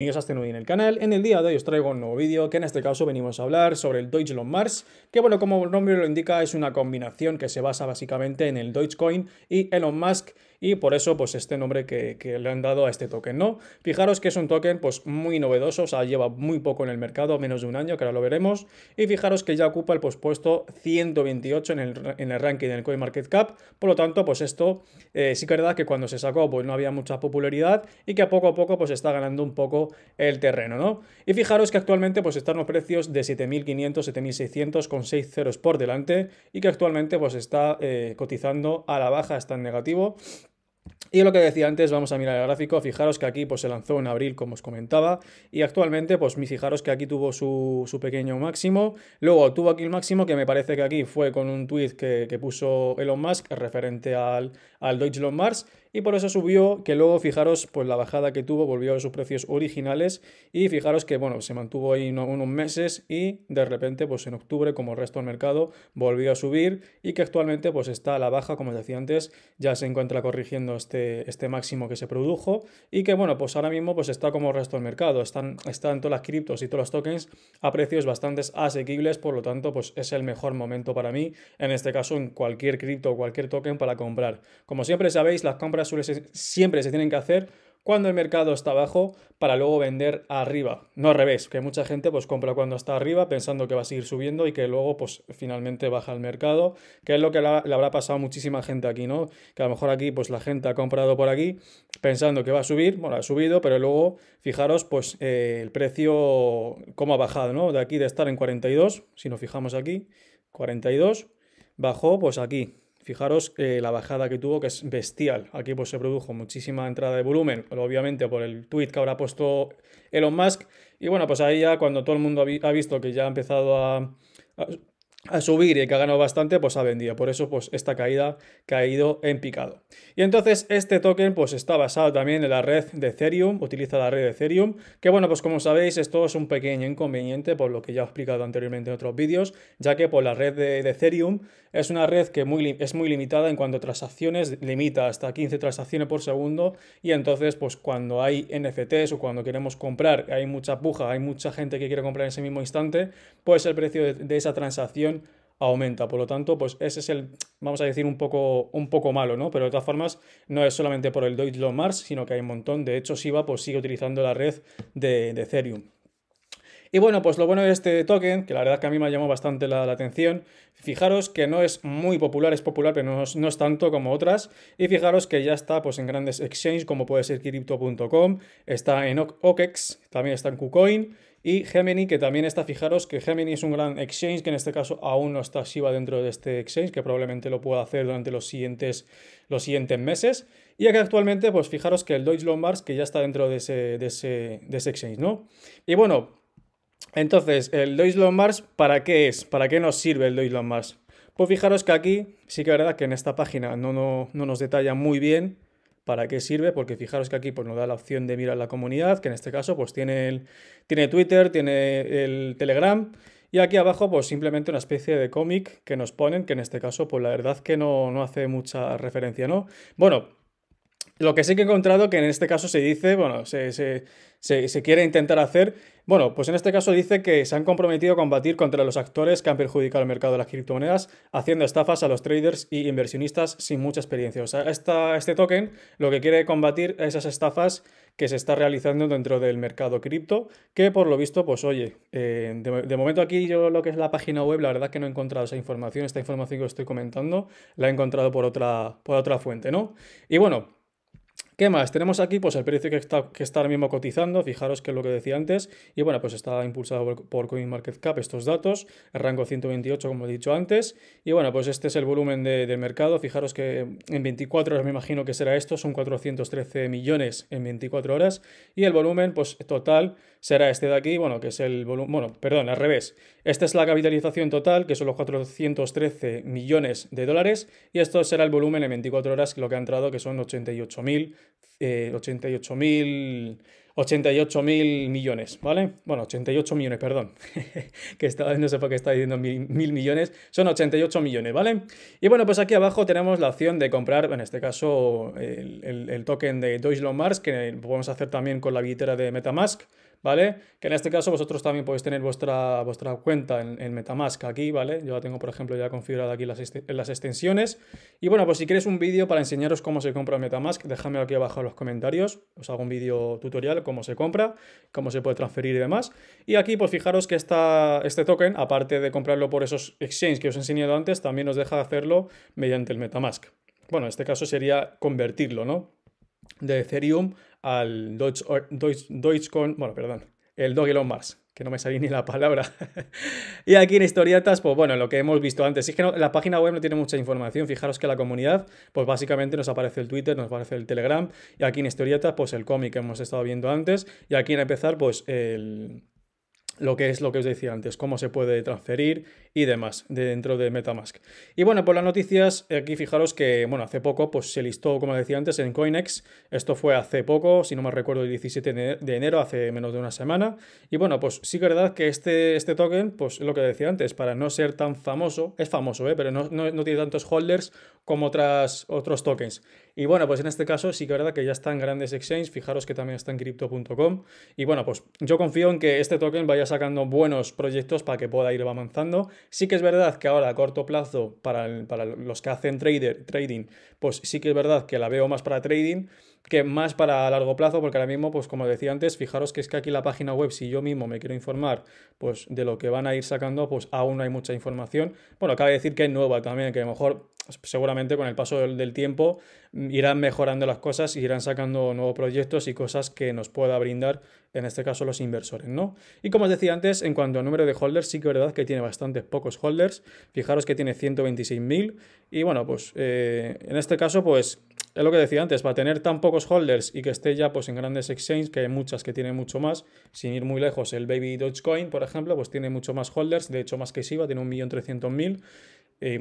Bienvenidos a este en el canal. En el día de hoy os traigo un nuevo vídeo que en este caso venimos a hablar sobre el Deutsche Long que bueno, como el nombre lo indica, es una combinación que se basa básicamente en el Deutsche Coin y Elon Musk y por eso pues este nombre que, le han dado a este token, ¿no? Fijaros que es un token pues muy novedoso, o sea, lleva muy poco en el mercado, menos de un año, que ahora lo veremos, y fijaros que ya ocupa el pospuesto puesto 128 en el, en el ranking del CoinMarketCap, por lo tanto pues esto eh, sí que es verdad que cuando se sacó pues no había mucha popularidad y que a poco a poco pues está ganando un poco el terreno, ¿no? Y fijaros que actualmente pues están los precios de 7.500, 7.600 con 6 ceros por delante y que actualmente pues está eh, cotizando a la baja, está en negativo y lo que decía antes, vamos a mirar el gráfico. Fijaros que aquí pues, se lanzó en abril, como os comentaba. Y actualmente, pues fijaros que aquí tuvo su, pequeño máximo. Luego tuvo aquí el máximo, que me parece que aquí fue con un tweet que, puso Elon Musk referente al, al Deutsche Mars y por eso subió, que luego fijaros, pues la bajada que tuvo volvió a sus precios originales y fijaros que, bueno, se mantuvo ahí unos meses y de repente, pues en octubre, como el resto del mercado, volvió a subir y que actualmente, pues está a la baja, como decía antes, ya se encuentra corrigiendo este, este máximo que se produjo y que, bueno, pues ahora mismo, pues está como el resto del mercado, están, están todas las criptos y todos los tokens a precios bastante asequibles, por lo tanto, pues es el mejor momento para mí, en este caso, en cualquier cripto o cualquier token para comprar. Como siempre sabéis, las compras siempre se tienen que hacer cuando el mercado está abajo para luego vender arriba, no al revés, que mucha gente pues compra cuando está arriba pensando que va a seguir subiendo y que luego pues finalmente baja el mercado, que es lo que le habrá pasado a muchísima gente aquí, ¿no? Que a lo mejor aquí pues la gente ha comprado por aquí pensando que va a subir, bueno, ha subido, pero luego fijaros pues eh, el precio cómo ha bajado, ¿no? De aquí de estar en 42, si nos fijamos aquí, 42, bajó pues aquí, Fijaros eh, la bajada que tuvo, que es bestial. Aquí pues, se produjo muchísima entrada de volumen, obviamente por el tweet que habrá puesto Elon Musk. Y bueno, pues ahí ya cuando todo el mundo ha, visto que ya ha empezado a a subir y que ha ganado bastante pues ha vendido. Por eso pues esta caída que ha ido en picado. Y entonces este token pues está basado también en la red de Ethereum, utiliza la red de Ethereum, que bueno pues como sabéis esto es un pequeño inconveniente por lo que ya he explicado anteriormente en otros vídeos, ya que por pues, la red de, Ethereum es una red que muy, es muy limitada en cuanto a transacciones, limita hasta 15 transacciones por segundo y entonces pues cuando hay NFTs o cuando queremos comprar, hay mucha puja, hay mucha gente que quiere comprar en ese mismo instante, pues el precio de esa transacción aumenta. Por lo tanto, pues ese es el, vamos a decir, un poco, un poco malo, ¿no? Pero de todas formas, no es solamente por el Deutsche Mars, sino que hay un montón. De hecho, va pues, sigue utilizando la red de, de Ethereum. Y bueno, pues lo bueno de este token, que la verdad que a mí me llamó llamado bastante la, atención, fijaros que no es muy popular, es popular, pero no es, no es, tanto como otras, y fijaros que ya está pues, en grandes exchanges como puede ser Crypto.com, está en OKEx, también está en KuCoin, y Gemini, que también está, fijaros que Gemini es un gran exchange, que en este caso aún no está Shiba dentro de este exchange, que probablemente lo pueda hacer durante los siguientes, los siguientes meses. Y aquí actualmente, pues fijaros que el Deutsche Lombards, que ya está dentro de ese, exchange, ¿no? Y bueno, entonces, el Deutsche Lombards, ¿para qué es? ¿Para qué nos sirve el Deutsche Lombards? Pues fijaros que aquí sí que es verdad que en esta página no, no, no nos detalla muy bien para qué sirve, porque fijaros que aquí pues, nos da la opción de mirar la comunidad, que en este caso pues tiene, tiene Twitter, tiene el Telegram, y aquí abajo pues simplemente una especie de cómic que nos ponen, que en este caso pues la verdad que no, no hace mucha referencia, ¿no? Bueno, lo que sí que he encontrado que en este caso se dice, bueno, se, se quiere intentar hacer bueno, pues en este caso dice que se han comprometido a combatir contra los actores que han perjudicado el mercado de las criptomonedas, haciendo estafas a los traders y inversionistas sin mucha experiencia. O sea, este token lo que quiere combatir esas estafas que se está realizando dentro del mercado cripto, que por lo visto, pues oye, eh, de, momento aquí yo lo que es la página web, la verdad que no he encontrado esa información, esta información que os estoy comentando, la he encontrado por otra, por otra fuente, ¿no? Y bueno, ¿Qué más? Tenemos aquí pues, el precio que está, que está ahora mismo cotizando, fijaros que es lo que decía antes, y bueno, pues está impulsado por, CoinMarketCap estos datos, el rango 128 como he dicho antes, y bueno, pues este es el volumen de, del mercado, fijaros que en 24 horas me imagino que será esto, son 413 millones en 24 horas, y el volumen pues total será este de aquí, bueno, que es el volumen, bueno, perdón, al revés, esta es la capitalización total, que son los 413 millones de dólares, y esto será el volumen en 24 horas, lo que ha entrado, que son 88.000 eh, 88.000 millones, ¿vale? Bueno, 88 millones, perdón. que estaba, no sé por qué está diciendo mil, millones. Son 88 millones, ¿vale? Y bueno, pues aquí abajo tenemos la opción de comprar, en este caso, el, token de Dois Mars, que podemos hacer también con la billetera de Metamask. ¿vale? Que en este caso vosotros también podéis tener vuestra, vuestra cuenta en, Metamask aquí, ¿vale? Yo la tengo, por ejemplo, ya configurada aquí las, las extensiones. Y bueno, pues si queréis un vídeo para enseñaros cómo se compra Metamask, déjame aquí abajo en los comentarios. Os hago un vídeo tutorial cómo se compra, cómo se puede transferir y demás. Y aquí, pues fijaros que este token, aparte de comprarlo por esos exchanges que os he enseñado antes, también os deja hacerlo mediante el Metamask. Bueno, en este caso sería convertirlo, ¿no? de Ethereum al Dogecoin, bueno, perdón, el Dogelon Mars, que no me salí ni la palabra. y aquí en historietas, pues bueno, lo que hemos visto antes. Es que la página web no tiene mucha información. Fijaros que la comunidad, pues básicamente nos aparece el Twitter, nos aparece el Telegram. Y aquí en historietas, pues el cómic que hemos estado viendo antes. Y aquí en empezar, pues el lo que es lo que os decía antes, cómo se puede transferir y demás dentro de Metamask. Y bueno, por las noticias, aquí fijaros que, bueno, hace poco pues se listó, como decía antes, en CoinEx. Esto fue hace poco, si no me recuerdo, el 17 de enero, hace menos de una semana. Y bueno, pues sí que es verdad que este, este token, pues lo que decía antes, para no ser tan famoso, es famoso, ¿eh? pero no, tiene tantos holders como otras, otros tokens. Y bueno, pues en este caso sí que es verdad que ya están grandes exchanges, fijaros que también está en crypto.com. Y bueno, pues yo confío en que este token vaya a sacando buenos proyectos para que pueda ir avanzando. Sí que es verdad que ahora a corto plazo, para, para los que hacen trader, trading, pues sí que es verdad que la veo más para trading que más para largo plazo, porque ahora mismo, pues como decía antes, fijaros que es que aquí la página web, si yo mismo me quiero informar, pues de lo que van a ir sacando, pues aún no hay mucha información. Bueno, cabe decir que es nueva también, que a lo mejor pues, seguramente con el paso del, tiempo irán mejorando las cosas y irán sacando nuevos proyectos y cosas que nos pueda brindar, en este caso, los inversores, ¿no? Y como os decía antes, en cuanto al número de holders, sí que es verdad que tiene bastantes pocos holders. Fijaros que tiene 126.000 y bueno, pues eh, en este caso, pues es lo que decía antes, para tener tan pocos holders y que esté ya pues en grandes exchanges, que hay muchas que tienen mucho más, sin ir muy lejos, el Baby Dogecoin, por ejemplo, pues tiene mucho más holders, de hecho más que Shiba, tiene 1.300.000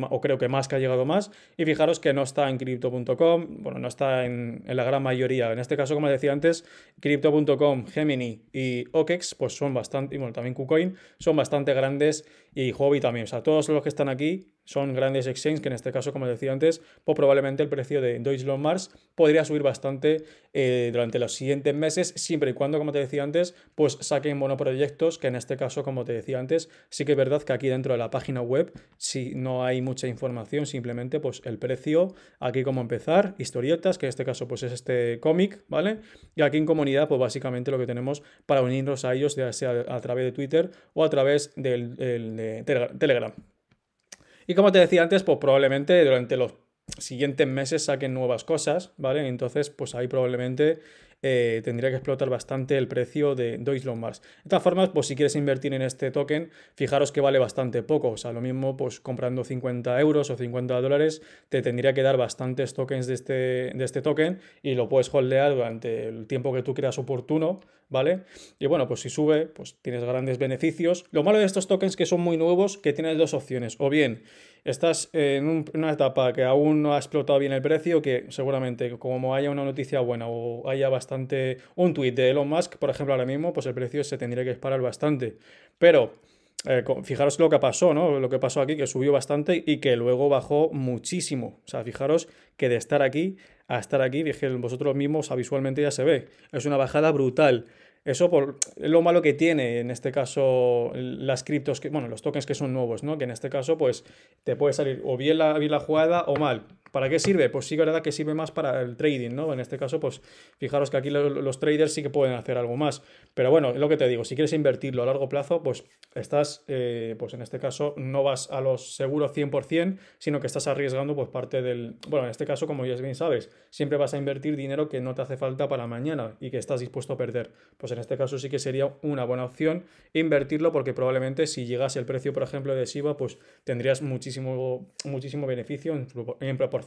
o creo que más que ha llegado más. Y fijaros que no está en crypto.com, bueno, no está en, en, la gran mayoría. En este caso, como decía antes, crypto.com, Gemini y OKEX, pues son bastante, y bueno, también KuCoin, son bastante grandes y Hobby también. O sea, todos los que están aquí son grandes exchanges que en este caso, como decía antes, pues probablemente el precio de Deutsche Mars podría subir bastante eh, durante los siguientes meses, siempre y cuando, como te decía antes, pues saquen monoproyectos, que en este caso, como te decía antes, sí que es verdad que aquí dentro de la página web, si no hay mucha información, simplemente pues el precio, aquí cómo empezar, historietas, que en este caso pues es este cómic, ¿vale? Y aquí en comunidad, pues básicamente lo que tenemos para unirnos a ellos, ya sea a través de Twitter o a través del, de Telegram, y como te decía antes, pues probablemente durante los siguientes meses saquen nuevas cosas, ¿vale? Entonces, pues ahí probablemente eh, tendría que explotar bastante el precio de Deutsche Mars. De esta forma, pues si quieres invertir en este token, fijaros que vale bastante poco. O sea, lo mismo, pues comprando 50 euros o 50 dólares, te tendría que dar bastantes tokens de este, de este token y lo puedes holdear durante el tiempo que tú creas oportuno, ¿vale? Y bueno, pues si sube, pues tienes grandes beneficios. Lo malo de estos tokens que son muy nuevos, que tienes dos opciones. O bien, estás en una etapa que aún no ha explotado bien el precio, que seguramente como haya una noticia buena o haya bastante un tuit de Elon Musk, por ejemplo, ahora mismo, pues el precio se tendría que disparar bastante. Pero eh, fijaros lo que pasó, ¿no? Lo que pasó aquí, que subió bastante y que luego bajó muchísimo. O sea, fijaros que de estar aquí a estar aquí, dije, vosotros mismos visualmente ya se ve. Es una bajada brutal. Eso por, lo malo que tiene en este caso las criptos, que, bueno, los tokens que son nuevos, ¿no? Que en este caso, pues te puede salir o bien la, bien la jugada o mal. ¿Para qué sirve? Pues sí que verdad que sirve más para el trading, ¿no? En este caso, pues fijaros que aquí los, traders sí que pueden hacer algo más. Pero bueno, es lo que te digo, si quieres invertirlo a largo plazo, pues estás, eh, pues en este caso no vas a los seguros 100%, sino que estás arriesgando pues parte del... Bueno, en este caso, como ya bien sabes, siempre vas a invertir dinero que no te hace falta para mañana y que estás dispuesto a perder. Pues en este caso sí que sería una buena opción invertirlo porque probablemente si llegase el precio, por ejemplo, de Shiba, pues tendrías muchísimo, muchísimo beneficio en proporción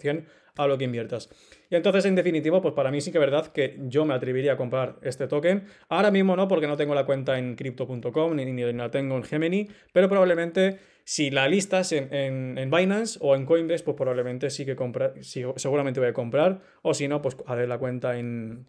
a lo que inviertas. Y entonces, en definitivo, pues para mí sí que es verdad que yo me atrevería a comprar este token. Ahora mismo no, porque no tengo la cuenta en crypto.com ni, ni, la tengo en Gemini, pero probablemente si la listas en, en, Binance o en Coinbase, pues probablemente sí que comprar, seguramente voy a comprar, o si no, pues haré la cuenta en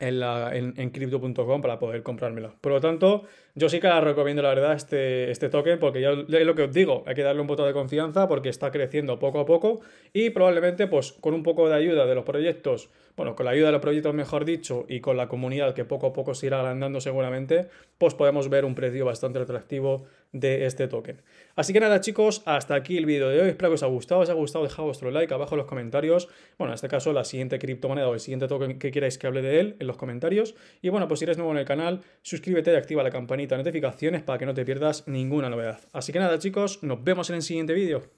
en, en, crypto.com para poder comprármela. Por lo tanto, yo sí que la recomiendo, la verdad, este, este token, porque ya es lo que os digo, hay que darle un voto de confianza porque está creciendo poco a poco y probablemente, pues, con un poco de ayuda de los proyectos, bueno, con la ayuda de los proyectos, mejor dicho, y con la comunidad que poco a poco se irá agrandando seguramente, pues podemos ver un precio bastante atractivo de este token. Así que nada, chicos, hasta aquí el vídeo de hoy. Espero que os haya gustado. os ha gustado, dejad vuestro like abajo en los comentarios. Bueno, en este caso, la siguiente criptomoneda o el siguiente token que queráis que hable de él, los comentarios. Y bueno, pues si eres nuevo en el canal, suscríbete y activa la campanita de notificaciones para que no te pierdas ninguna novedad. Así que nada chicos, nos vemos en el siguiente vídeo.